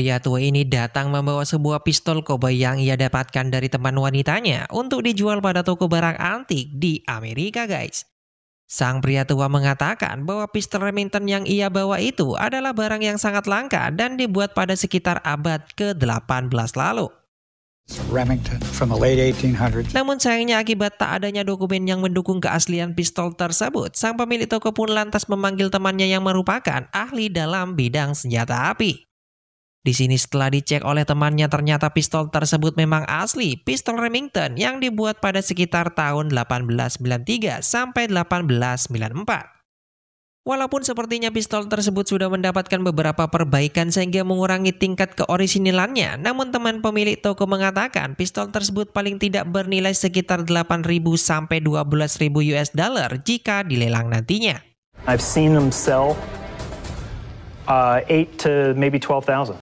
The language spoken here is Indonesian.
Pria tua ini datang membawa sebuah pistol koboi yang ia dapatkan dari teman wanitanya untuk dijual pada toko barang antik di Amerika guys. Sang pria tua mengatakan bahwa pistol Remington yang ia bawa itu adalah barang yang sangat langka dan dibuat pada sekitar abad ke-18 lalu. from the late 1800s. Namun sayangnya akibat tak adanya dokumen yang mendukung keaslian pistol tersebut, sang pemilik toko pun lantas memanggil temannya yang merupakan ahli dalam bidang senjata api. Di sini setelah dicek oleh temannya ternyata pistol tersebut memang asli, pistol Remington yang dibuat pada sekitar tahun 1893 sampai 1894. Walaupun sepertinya pistol tersebut sudah mendapatkan beberapa perbaikan sehingga mengurangi tingkat keorisinilannya, namun teman pemilik toko mengatakan pistol tersebut paling tidak bernilai sekitar 8.000 sampai 12.000 US dollar jika dilelang nantinya. I've seen them sell uh, 8 to maybe 12,000.